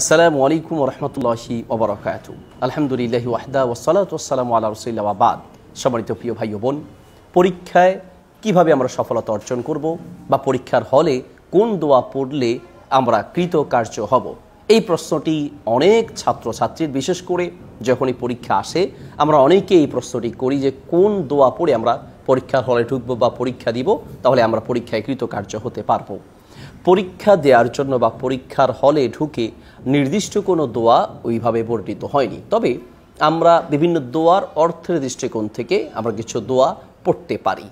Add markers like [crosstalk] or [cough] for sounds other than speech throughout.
আসসালামু আলাইকুম রহমতুল্লাহি ওবরাকাত আলহামদুলিল্লাহি ওয়াহদা ওসালাত ওসালাম আল্লাহ রসুল্লাবাদ সম্মানিত প্রিয় ভাই বোন পরীক্ষায় কিভাবে আমরা সফলতা অর্জন করব বা পরীক্ষার হলে কোন দোয়া পড়লে আমরা কৃতকার্য হব এই প্রশ্নটি অনেক ছাত্রছাত্রীর বিশেষ করে যখনই পরীক্ষা আসে আমরা অনেকেই এই প্রশ্নটি করি যে কোন দোয়া পড়ে আমরা পরীক্ষার হলে ঢুকবো বা পরীক্ষা দিব তাহলে আমরা পরীক্ষায় কৃতকার্য হতে পারবো পরীক্ষা দেওয়ার জন্য বা পরীক্ষার হলে ঢুকে নির্দিষ্ট কোনো দোয়া ওইভাবে বর্ণিত হয়নি তবে আমরা বিভিন্ন দোয়ার অর্থের দৃষ্টিকোণ থেকে আমরা কিছু দোয়া পড়তে পারি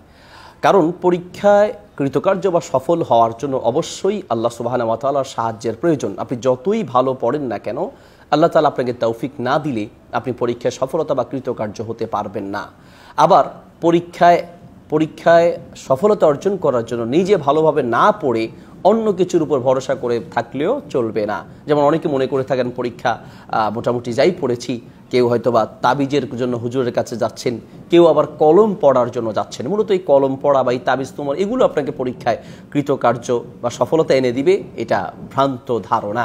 কারণ পরীক্ষায় কৃতকার্য বা সফল হওয়ার জন্য অবশ্যই আল্লাহ সুবাহানওয়াতালার সাহায্যের প্রয়োজন আপনি যতই ভালো পড়েন না কেন আল্লাহ তালা আপনাকে তৌফিক না দিলে আপনি পরীক্ষায় সফলতা বা কৃতকার্য হতে পারবেন না আবার পরীক্ষায় পরীক্ষায় সফলতা অর্জন করার জন্য নিজে ভালোভাবে না পড়ে অন্য কিছুর উপর ভরসা করে থাকলেও চলবে না যেমন অনেকে মনে করে থাকেন পরীক্ষা মোটামুটি যাই পড়েছি কেউ হয়তো বা তাবিজের জন্য হুজুরের কাছে যাচ্ছেন কেউ আবার কলম পড়ার জন্য যাচ্ছেন মূলত এই কলম পড়া বা এই তাবিজ তোমার এগুলো আপনাকে পরীক্ষায় কৃতকার্য বা সফলতা এনে দিবে এটা ভ্রান্ত ধারণা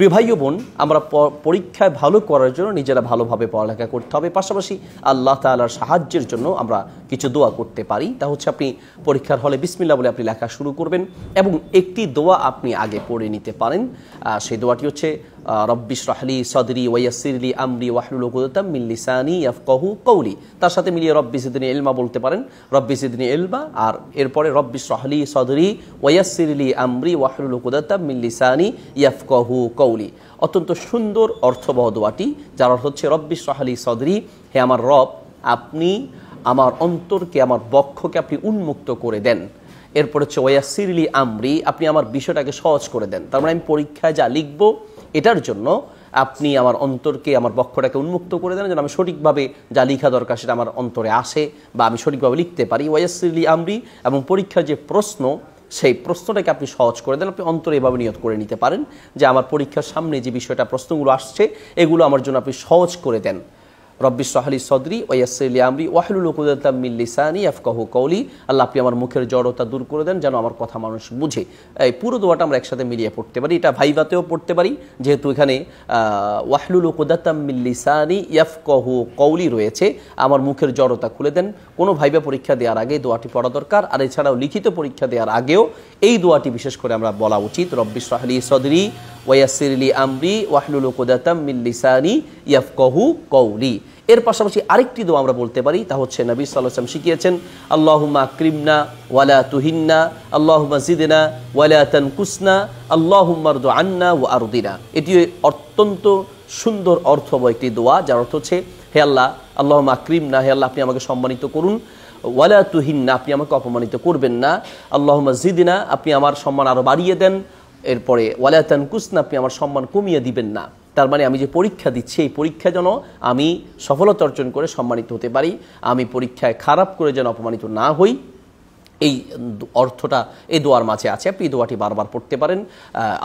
প্রিয় ভাই বোন আমরা পরীক্ষায় ভালো করার জন্য নিজেরা ভালোভাবে পড়ালেখা করতে হবে পাশাপাশি আল্লাহ তালার সাহায্যের জন্য আমরা কিছু দোয়া করতে পারি তা হচ্ছে আপনি পরীক্ষার হলে বিসমিল্লা বলে আপনি লেখা শুরু করবেন এবং একটি দোয়া আপনি আগে পড়ে নিতে পারেন সেই দোয়াটি হচ্ছে রব্বিশ রাহলি সদরি ওয়াসিরলি আমরি ওয়াহলুলতাম মিল্লিসানি ইয়াফকহু কৌলি তার সাথে মিলিয়ে রব্বি সিদ্দিনী এলমা বলতে পারেন রব্বি সিদ্দিনী এলমা আর এরপরে রব্বিশ রাহলি সদরি ওয়াসিরলি আমরি ওয়াহলুলকুদাতাম মিল্লিসানি ইয়াফকহু কৌলি অত্যন্ত সুন্দর অর্থবহ দোয়াটি যার অর্থ হচ্ছে রব্বিশ রাহলি সদরি হে আমার রব আপনি আমার অন্তরকে আমার বক্ষকে আপনি উন্মুক্ত করে দেন এরপর হচ্ছে ওয়াসিরলি আমরি আপনি আমার বিষয়টাকে সহজ করে দেন তার মানে আমি পরীক্ষায় যা লিখবো এটার জন্য আপনি আমার অন্তরকে আমার বক্ষটাকে উন্মুক্ত করে দেন যেন আমি সঠিকভাবে যা লিখা দরকার সেটা আমার অন্তরে আসে বা আমি সঠিকভাবে লিখতে পারি ওয়াইএসলি আমরি এবং পরীক্ষার যে প্রশ্ন সেই প্রশ্নটাকে আপনি সহজ করে দেন আপনি অন্তরে এভাবে নিয়ত করে নিতে পারেন যে আমার পরীক্ষার সামনে যে বিষয়টা প্রশ্নগুলো আসছে এগুলো আমার জন্য আপনি সহজ করে দেন রব্বি সাহলি সদরি ওয়াসলি আমরি ওয়াহলুল মিল্লিসানি আফকাহু কৌলি আল্লাহ আপনি আমার মুখের জড়তা দূর করে দেন যেন আমার কথা মানুষ বুঝে এই পুরো দোয়াটা আমরা একসাথে মিলিয়ে পড়তে পারি এটা ভাইভাতেও পড়তে পারি যেহেতু এখানে ওয়াহলুল মিল্লিসানি ইয়াফকাহু কৌলি রয়েছে আমার মুখের জড়তা খুলে দেন কোনো ভাইবা পরীক্ষা দেওয়ার আগে দোয়াটি পড়া দরকার আর এছাড়াও লিখিত পরীক্ষা দেওয়ার আগেও এই দোয়াটি বিশেষ করে আমরা বলা উচিত রব্বি সাহলি সদরি ওয়াসিরলি আমরি ওয়াহলুল কোদাতাম মিল্লিসানি ইয়াফকহু কৌলি এর পাশাপাশি আরেকটি দোয়া আমরা বলতে পারি তা হচ্ছে নবী সাল্লাম শিখিয়েছেন আল্লাহুমা ক্রিমনা ওয়ালা তুহিন্না আল্লাহুমা জিদিনা ওয়ালা তানকুসনা আল্লাহুমার আন্না ও আরুদিনা এটি অত্যন্ত সুন্দর অর্থ বা একটি দোয়া যার অর্থ হচ্ছে হে আল্লাহ আল্লাহ মাকরিম না হে আল্লাহ আপনি আমাকে সম্মানিত করুন ওয়ালা তুহিন্না আপনি আমাকে অপমানিত করবেন না আল্লাহমা জিদিনা আপনি আমার সম্মান আরও বাড়িয়ে দেন এরপরে ওয়ালায়াতান কুসনা আপনি আমার সম্মান কমিয়ে দিবেন না তার মানে আমি যে পরীক্ষা দিচ্ছি এই পরীক্ষা যেন আমি সফলতা অর্জন করে সম্মানিত হতে পারি আমি পরীক্ষায় খারাপ করে যেন অপমানিত না হই এই অর্থটা এই দোয়ার মাঝে আছে আপনি এই দোয়াটি বারবার পড়তে পারেন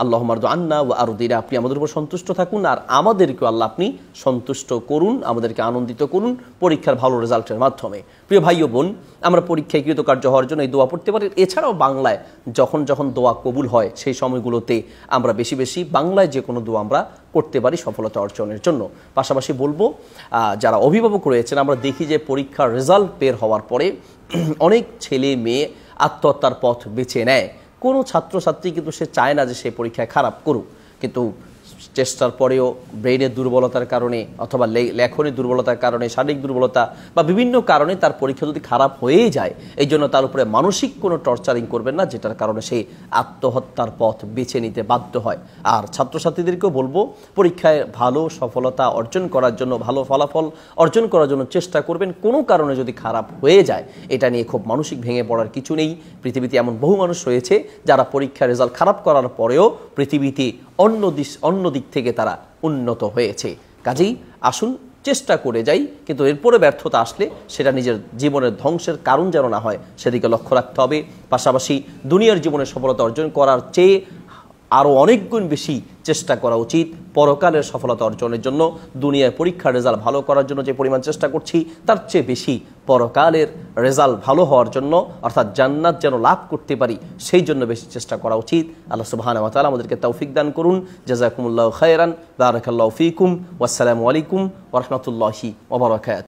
আল্লাহ মারদু আন্না ও দিরা আপনি আমাদের উপর সন্তুষ্ট থাকুন আর আমাদেরকেও আল্লাহ আপনি সন্তুষ্ট করুন আমাদেরকে আনন্দিত করুন পরীক্ষার ভালো রেজাল্টের মাধ্যমে প্রিয় ভাই ও বোন আমরা পরীক্ষায় কৃতকার্য হওয়ার জন্য এই দোয়া পড়তে পারি এছাড়াও বাংলায় যখন যখন দোয়া কবুল হয় সেই সময়গুলোতে আমরা বেশি বেশি বাংলায় যে কোনো দোয়া আমরা করতে পারি সফলতা অর্জনের জন্য পাশাপাশি বলবো যারা অভিভাবক রয়েছেন আমরা দেখি যে পরীক্ষার রেজাল্ট বের হওয়ার পরে [clears throat] অনেক ছেলে মেয়ে আত্মহত্যার পথ বেছে নেয় কোনো ছাত্রছাত্রী কিন্তু সে চায় না যে সে পরীক্ষায় খারাপ করুক কিন্তু চেষ্টার পরেও ব্রেইনের দুর্বলতার কারণে অথবা লেখনের দুর্বলতার কারণে শারীরিক দুর্বলতা বা বিভিন্ন কারণে তার পরীক্ষা যদি খারাপ হয়েই যায় এই জন্য তার উপরে মানসিক কোনো টর্চারিং করবেন না যেটার কারণে সে আত্মহত্যার পথ বেছে নিতে বাধ্য হয় আর ছাত্রছাত্রীদেরকেও বলবো পরীক্ষায় ভালো সফলতা অর্জন করার জন্য ভালো ফলাফল অর্জন করার জন্য চেষ্টা করবেন কোনো কারণে যদি খারাপ হয়ে যায় এটা নিয়ে খুব মানসিক ভেঙে পড়ার কিছু নেই পৃথিবীতে এমন বহু মানুষ রয়েছে যারা পরীক্ষার রেজাল্ট খারাপ করার পরেও পৃথিবীতে অন্য দিস অন্য দিক থেকে তারা উন্নত হয়েছে কাজেই আসুন চেষ্টা করে যাই কিন্তু এরপরে ব্যর্থতা আসলে সেটা নিজের জীবনের ধ্বংসের কারণ যেন না হয় সেদিকে লক্ষ্য রাখতে হবে পাশাপাশি দুনিয়ার জীবনে সফলতা অর্জন করার চেয়ে আরও অনেক গুণ বেশি চেষ্টা করা উচিত পরকালের সফলতা অর্জনের জন্য দুনিয়ার পরীক্ষার রেজাল্ট ভালো করার জন্য যে পরিমাণ চেষ্টা করছি তার চেয়ে বেশি পরকালের রেজাল্ট ভালো হওয়ার জন্য অর্থাৎ জান্নাত যেন লাভ করতে পারি সেই জন্য বেশি চেষ্টা করা উচিত আল্লাহ সুবাহান তালা আমাদেরকে তৌফিক দান করুন জাজাকুমুল্লাহ খায়রান বারাকাল্লাহ ফিকুম ওয়াসালামু আলাইকুম ওরহমতুল্লাহি ওবরাকাত